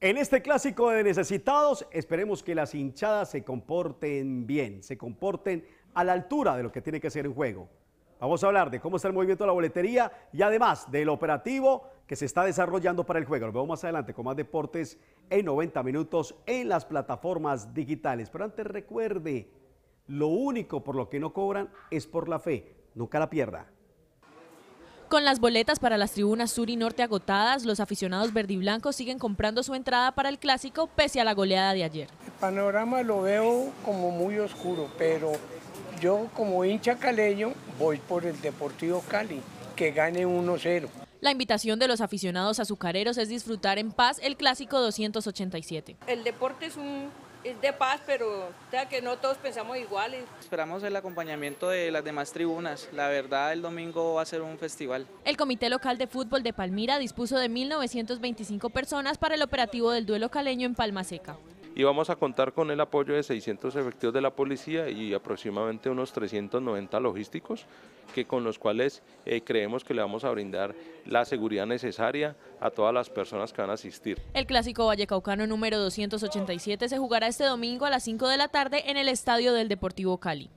En este clásico de necesitados, esperemos que las hinchadas se comporten bien, se comporten a la altura de lo que tiene que ser un juego. Vamos a hablar de cómo está el movimiento de la boletería y además del operativo que se está desarrollando para el juego. Lo vemos más adelante con más deportes en 90 minutos en las plataformas digitales. Pero antes recuerde, lo único por lo que no cobran es por la fe. Nunca la pierda. Con las boletas para las tribunas sur y norte agotadas, los aficionados verdiblancos siguen comprando su entrada para el clásico pese a la goleada de ayer. El panorama lo veo como muy oscuro, pero yo como hincha caleño voy por el Deportivo Cali, que gane 1-0. La invitación de los aficionados azucareros es disfrutar en paz el clásico 287. El deporte es un de paz, pero sea, que no todos pensamos iguales. Esperamos el acompañamiento de las demás tribunas. La verdad, el domingo va a ser un festival. El Comité Local de Fútbol de Palmira dispuso de 1.925 personas para el operativo del duelo caleño en Palma Seca y vamos a contar con el apoyo de 600 efectivos de la policía y aproximadamente unos 390 logísticos, que con los cuales eh, creemos que le vamos a brindar la seguridad necesaria a todas las personas que van a asistir. El clásico vallecaucano número 287 se jugará este domingo a las 5 de la tarde en el estadio del Deportivo Cali.